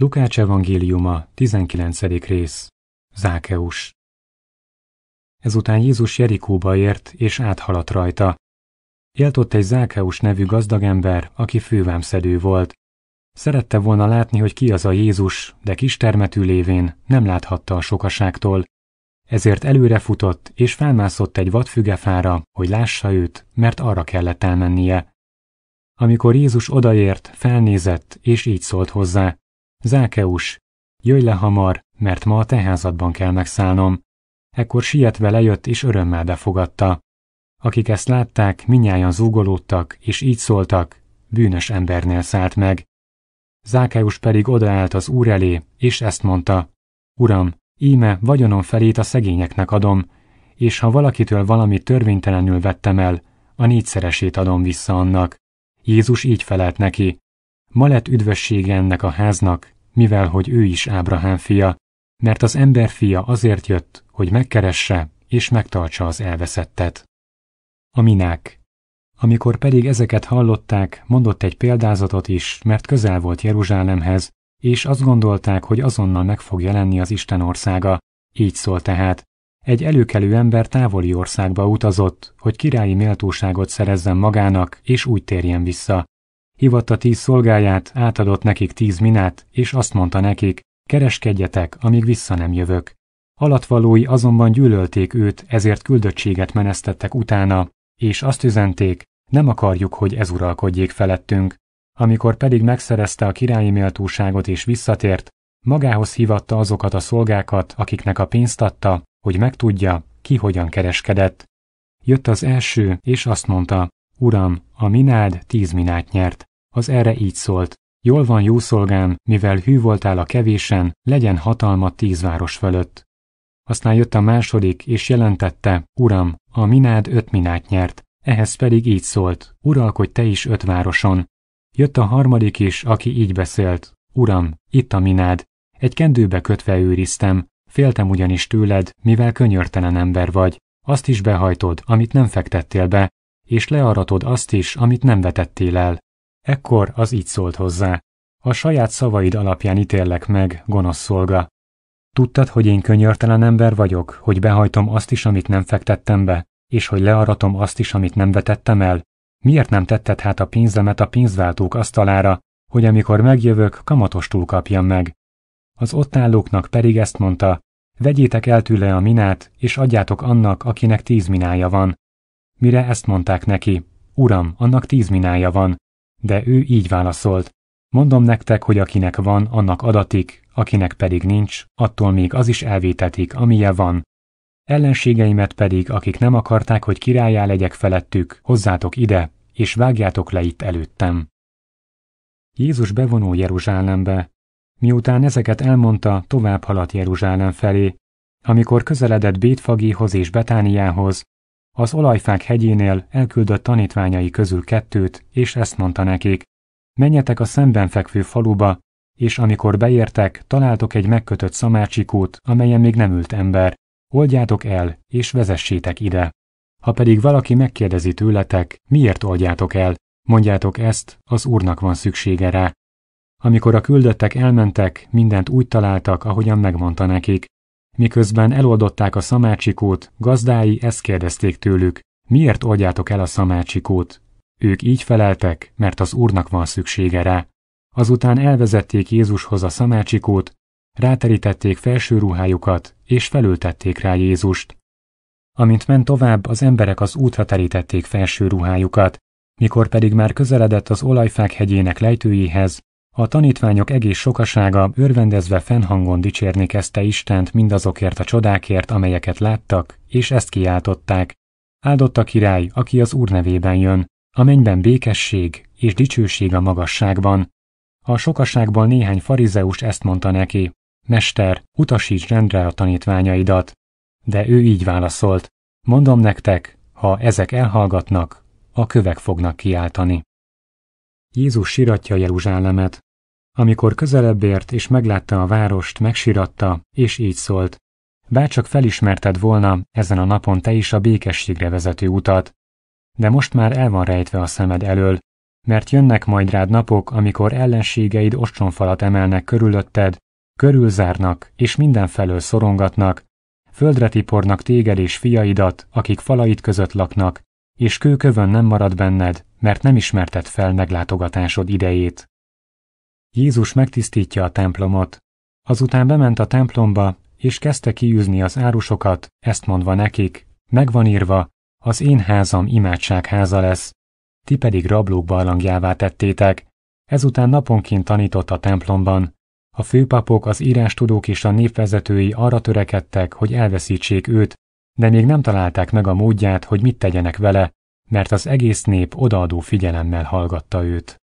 Lukács evangéliuma, 19. rész. Zákeus. Ezután Jézus Jerikóba ért, és áthaladt rajta. Élt ott egy Zákeus nevű gazdagember, aki fővámszedő volt. Szerette volna látni, hogy ki az a Jézus, de kistermetű lévén nem láthatta a sokaságtól. Ezért előre futott, és felmászott egy vadfügefára, hogy lássa őt, mert arra kellett elmennie. Amikor Jézus odaért, felnézett, és így szólt hozzá – Zákeus, jöjj le hamar, mert ma a te házadban kell megszállnom. Ekkor sietve lejött és örömmel befogadta. Akik ezt látták, minnyáján zúgolódtak, és így szóltak, bűnös embernél szállt meg. Zákeus pedig odaállt az úr elé, és ezt mondta, Uram, íme vagyonom felét a szegényeknek adom, és ha valakitől valamit törvénytelenül vettem el, a négyszeresét adom vissza annak. Jézus így felelt neki, Ma lett üdvössége ennek a háznak, mivel hogy ő is Ábrahám fia, mert az ember fia azért jött, hogy megkeresse és megtartsa az elveszettet. A minák. Amikor pedig ezeket hallották, mondott egy példázatot is, mert közel volt Jeruzsálemhez, és azt gondolták, hogy azonnal meg fog jelenni az Isten országa. Így szól tehát. Egy előkelő ember távoli országba utazott, hogy királyi méltóságot szerezzen magának, és úgy térjen vissza hívatta tíz szolgáját, átadott nekik tíz minát, és azt mondta nekik, kereskedjetek, amíg vissza nem jövök. Alatvalói azonban gyűlölték őt, ezért küldöttséget menesztettek utána, és azt üzenték, nem akarjuk, hogy ez uralkodjék felettünk. Amikor pedig megszerezte a királyi méltóságot és visszatért, magához hívatta azokat a szolgákat, akiknek a pénzt adta, hogy megtudja, ki hogyan kereskedett. Jött az első, és azt mondta, Uram, a minád tíz minát nyert az erre így szólt. Jól van jó szolgám, mivel hű voltál a kevésen, legyen hatalma tíz város fölött. Aztán jött a második, és jelentette, Uram, a minád öt minát nyert, ehhez pedig így szólt, Uralkodj te is öt városon. Jött a harmadik is, aki így beszélt, Uram, itt a minád, egy kendőbe kötve őriztem, féltem ugyanis tőled, mivel könyörtelen ember vagy, azt is behajtod, amit nem fektettél be, és learatod azt is, amit nem vetettél el. Ekkor az így szólt hozzá. A saját szavaid alapján ítéllek meg, gonosz szolga. Tudtad, hogy én könyörtelen ember vagyok, hogy behajtom azt is, amit nem fektettem be, és hogy learatom azt is, amit nem vetettem el? Miért nem tetted hát a pénzemet a pénzváltók asztalára, hogy amikor megjövök, túl kapjam meg? Az ott állóknak pedig ezt mondta, vegyétek el tőle a minát, és adjátok annak, akinek tíz minája van. Mire ezt mondták neki, uram, annak tíz minája van, de ő így válaszolt, mondom nektek, hogy akinek van, annak adatik, akinek pedig nincs, attól még az is elvétetik, amije van. Ellenségeimet pedig, akik nem akarták, hogy királyá legyek felettük, hozzátok ide, és vágjátok le itt előttem. Jézus bevonul Jeruzsálembe. Miután ezeket elmondta, tovább haladt Jeruzsálem felé. Amikor közeledett Bétfagéhoz és Betániához, az olajfák hegyénél elküldött tanítványai közül kettőt, és ezt mondta nekik, menjetek a szemben fekvő faluba, és amikor beértek, találtok egy megkötött szamácsikót, amelyen még nem ült ember, oldjátok el, és vezessétek ide. Ha pedig valaki megkérdezi tőletek, miért oldjátok el, mondjátok ezt, az úrnak van szüksége rá. Amikor a küldöttek elmentek, mindent úgy találtak, ahogyan megmondta nekik, Miközben eloldották a szamácsikót, gazdái ezt kérdezték tőlük, miért oldjátok el a szamácsikót? Ők így feleltek, mert az Úrnak van szüksége rá. Azután elvezették Jézushoz a szamácsikót, ráterítették felső ruhájukat, és felültették rá Jézust. Amint ment tovább, az emberek az útra terítették felső ruhájukat, mikor pedig már közeledett az olajfák hegyének lejtőjéhez, a tanítványok egész sokasága örvendezve fennhangon dicsérni kezdte Istent mindazokért a csodákért, amelyeket láttak, és ezt kiáltották. Áldott a király, aki az Úr nevében jön, a mennyben békesség és dicsőség a magasságban. A sokaságból néhány farizeus ezt mondta neki, Mester, utasíts rendre a tanítványaidat. De ő így válaszolt, mondom nektek, ha ezek elhallgatnak, a kövek fognak kiáltani. Jézus siratja Jeruzsálemet. Amikor közelebb ért és meglátta a várost, megsiratta, és így szólt. Bárcsak felismerted volna ezen a napon te is a békességre vezető utat, de most már el van rejtve a szemed elől, mert jönnek majd rád napok, amikor ellenségeid ostronfalat emelnek körülötted, körülzárnak és mindenfelől szorongatnak, földre tipornak téged és fiaidat, akik falait között laknak, és kőkövön nem marad benned, mert nem ismerted fel meglátogatásod idejét. Jézus megtisztítja a templomot, azután bement a templomba, és kezdte kiűzni az árusokat, ezt mondva nekik, megvan írva, az én házam imádságháza lesz, ti pedig rablók barlangjává tettétek, ezután naponként tanított a templomban. A főpapok, az írástudók és a népvezetői arra törekedtek, hogy elveszítsék őt, de még nem találták meg a módját, hogy mit tegyenek vele, mert az egész nép odaadó figyelemmel hallgatta őt.